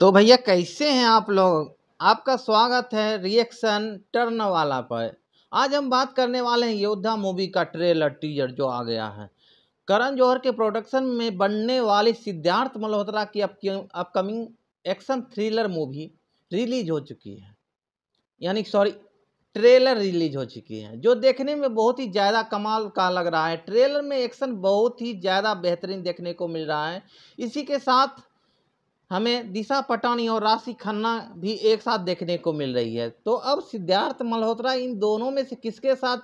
तो भैया कैसे हैं आप लोग आपका स्वागत है रिएक्शन टर्न वाला पर आज हम बात करने वाले हैं योद्धा मूवी का ट्रेलर टीजर जो आ गया है करण जौहर के प्रोडक्शन में बनने वाली सिद्धार्थ मल्होत्रा की upcoming action thriller movie release हो चुकी है यानी सॉरी ट्रेलर रिलीज हो चुकी है जो देखने में बहुत ही ज़्यादा कमाल का लग रहा है ट्रेलर में एक्शन बहुत ही ज़्यादा बेहतरीन देखने को मिल रहा है इसी के साथ हमें दिशा पटानी और राशि खन्ना भी एक साथ देखने को मिल रही है तो अब सिद्धार्थ मल्होत्रा इन दोनों में से किसके साथ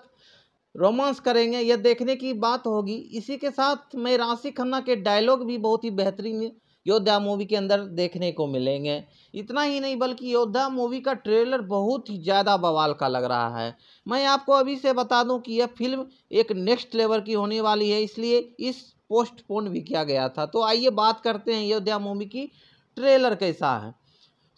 रोमांस करेंगे यह देखने की बात होगी इसी के साथ में राशि खन्ना के डायलॉग भी बहुत ही बेहतरीन योद्धा मूवी के अंदर देखने को मिलेंगे इतना ही नहीं बल्कि योद्धा मूवी का ट्रेलर बहुत ही ज़्यादा बवाल का लग रहा है मैं आपको अभी से बता दूं कि यह फिल्म एक नेक्स्ट लेवल की होने वाली है इसलिए इस पोस्टपोन भी किया गया था तो आइए बात करते हैं योद्धा मूवी की ट्रेलर कैसा है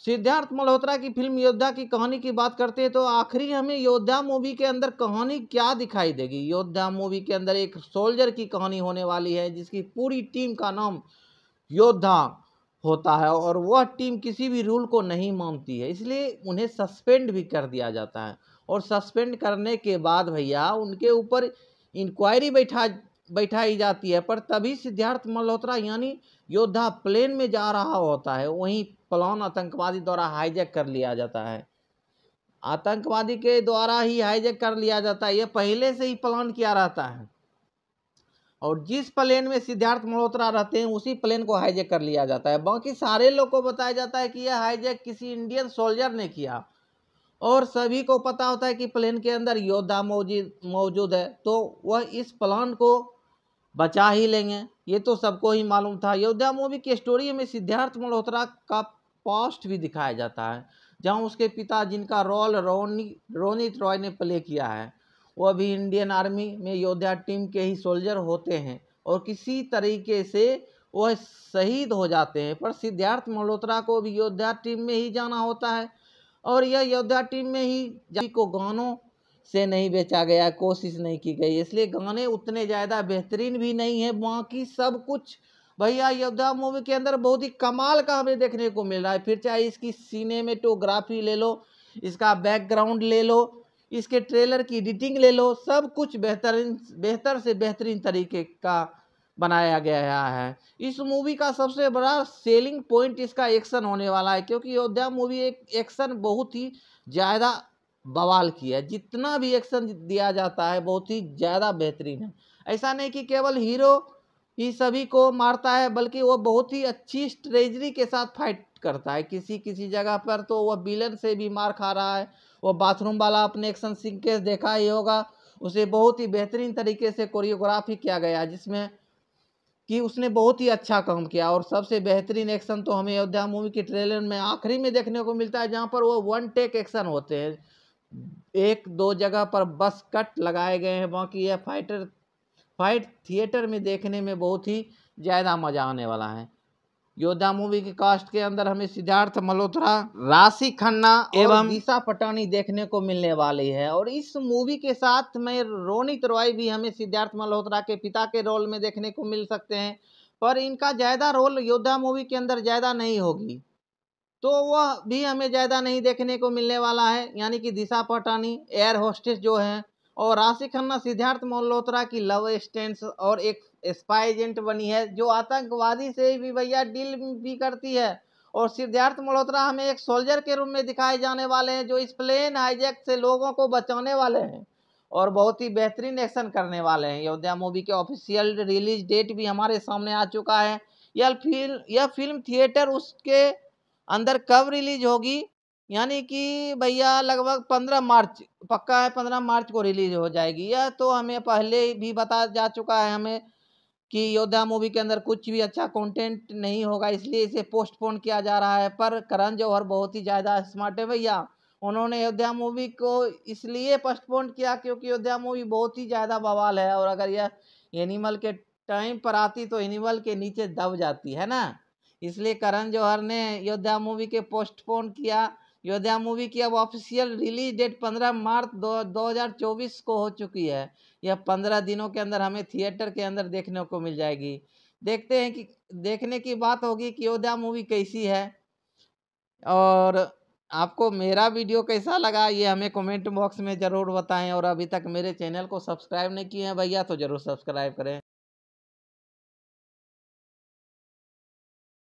सिद्धार्थ मल्होत्रा की फिल्म योद्धा की कहानी की बात करते हैं तो आखिरी हमें योद्धा मूवी के अंदर कहानी क्या दिखाई देगी योद्धा मूवी के अंदर एक सोल्जर की कहानी होने वाली है जिसकी पूरी टीम का नाम योद्धा होता है और वह टीम किसी भी रूल को नहीं मानती है इसलिए उन्हें सस्पेंड भी कर दिया जाता है और सस्पेंड करने के बाद भैया उनके ऊपर इंक्वायरी बैठा बैठाई जाती है पर तभी सिद्धार्थ मल्होत्रा यानी योद्धा प्लेन में जा रहा होता है वहीं प्लान आतंकवादी द्वारा हाईजैक कर लिया जाता है आतंकवादी के द्वारा ही हाईजैक कर लिया जाता है यह पहले से ही प्लान किया रहता है और जिस प्लेन में सिद्धार्थ मल्होत्रा रहते हैं उसी प्लेन को हाईजैक कर लिया जाता है बाकी सारे लोग को बताया जाता है कि यह हाईजैक किसी इंडियन सोल्जर ने किया और सभी को पता होता है कि प्लेन के अंदर योद्धा मौजूद मौजूद है तो वह इस प्लान को बचा ही लेंगे ये तो सबको ही मालूम था अयोध्या मूवी की स्टोरी में सिद्धार्थ मल्होत्रा का पास्ट भी दिखाया जाता है जहाँ उसके पिता जिनका रोल रोनी रोनित रॉय ने प्ले किया है वो अभी इंडियन आर्मी में योद्धा टीम के ही सोल्जर होते हैं और किसी तरीके से वह शहीद हो जाते हैं पर सिद्धार्थ मल्होत्रा को भी योद्धा टीम में ही जाना होता है और यह योद्धा टीम में ही को गानों से नहीं बेचा गया कोशिश नहीं की गई इसलिए गाने उतने ज़्यादा बेहतरीन भी नहीं है बाकी सब कुछ भैया योद्धा मूवी के अंदर बहुत ही कमाल का हमें देखने को मिल रहा है फिर चाहे इसकी सिनेमेटोग्राफी ले लो इसका बैकग्राउंड ले लो इसके ट्रेलर की एडिटिंग ले लो सब कुछ बेहतरीन बेहतर से बेहतरीन तरीके का बनाया गया है इस मूवी का सबसे बड़ा सेलिंग पॉइंट इसका एक्शन होने वाला है क्योंकि योद्धा मूवी एक एक्शन बहुत ही ज़्यादा बवाल किया है जितना भी एक्शन दिया जाता है बहुत ही ज़्यादा बेहतरीन है ऐसा नहीं कि केवल हीरो ही सभी को मारता है बल्कि वो बहुत ही अच्छी स्ट्रेजरी के साथ फाइट करता है किसी किसी जगह पर तो वह बिलन से भी मार खा रहा है वो बाथरूम वाला अपने एक्शन सिंकेस देखा ही होगा उसे बहुत ही बेहतरीन तरीके से कोरियोग्राफी किया गया जिसमें कि उसने बहुत ही अच्छा काम किया और सबसे बेहतरीन एक्शन तो हमें अयोध्या मूवी के ट्रेलर में आखिरी में देखने को मिलता है जहाँ पर वो वन टेक एक्शन होते हैं एक दो जगह पर बस कट लगाए गए हैं बाकी यह फाइटर फाइट थिएटर में देखने में बहुत ही ज़्यादा मज़ा आने वाला है योद्धा मूवी के कास्ट के अंदर हमें सिद्धार्थ मल्होत्रा राशि खन्ना एवं ईशा पटानी देखने को मिलने वाली है और इस मूवी के साथ में रोनित रॉय भी हमें सिद्धार्थ मल्होत्रा के पिता के रोल में देखने को मिल सकते हैं पर इनका ज़्यादा रोल योद्धा मूवी के अंदर ज़्यादा नहीं होगी तो वह भी हमें ज़्यादा नहीं देखने को मिलने वाला है यानी कि दिशा पटानी एयर होस्टेस जो हैं और राशि खन्ना सिद्धार्थ मल्होत्रा की लव स्टेंस और एक एजेंट बनी है जो आतंकवादी से भी भैया डील भी करती है और सिद्धार्थ मल्होत्रा हमें एक सोल्जर के रूप में दिखाए जाने वाले हैं जो इस प्लेन हाईजैक से लोगों को बचाने वाले हैं और बहुत ही बेहतरीन एक्शन करने वाले हैं अयोध्या मूवी के ऑफिशियल रिलीज डेट भी हमारे सामने आ चुका है यह फिल्म यह फिल्म थिएटर उसके अंदर कब रिलीज होगी यानी कि भैया लगभग पंद्रह मार्च पक्का है पंद्रह मार्च को रिलीज हो जाएगी यह तो हमें पहले भी बताया जा चुका है हमें कि योद्धा मूवी के अंदर कुछ भी अच्छा कंटेंट नहीं होगा इसलिए इसे पोस्टपोन किया जा रहा है पर करण जौहर बहुत ही ज़्यादा स्मार्ट है भैया उन्होंने अयोध्या मूवी को इसलिए पोस्टपोन किया क्योंकि अयोध्या मूवी बहुत ही ज़्यादा बवाल है और अगर यह एनिमल के टाइम पर आती तो एनिमल के नीचे दब जाती है ना इसलिए करण जौहर ने योद्धा मूवी के पोस्टपोन किया योद्धा मूवी की अब ऑफिशियल रिलीज डेट 15 मार्च दो 2024 को हो चुकी है यह 15 दिनों के अंदर हमें थिएटर के अंदर देखने को मिल जाएगी देखते हैं कि देखने की बात होगी कि योद्धा मूवी कैसी है और आपको मेरा वीडियो कैसा लगा ये हमें कमेंट बॉक्स में ज़रूर बताएं और अभी तक मेरे चैनल को सब्सक्राइब नहीं किए हैं भैया तो ज़रूर सब्सक्राइब करें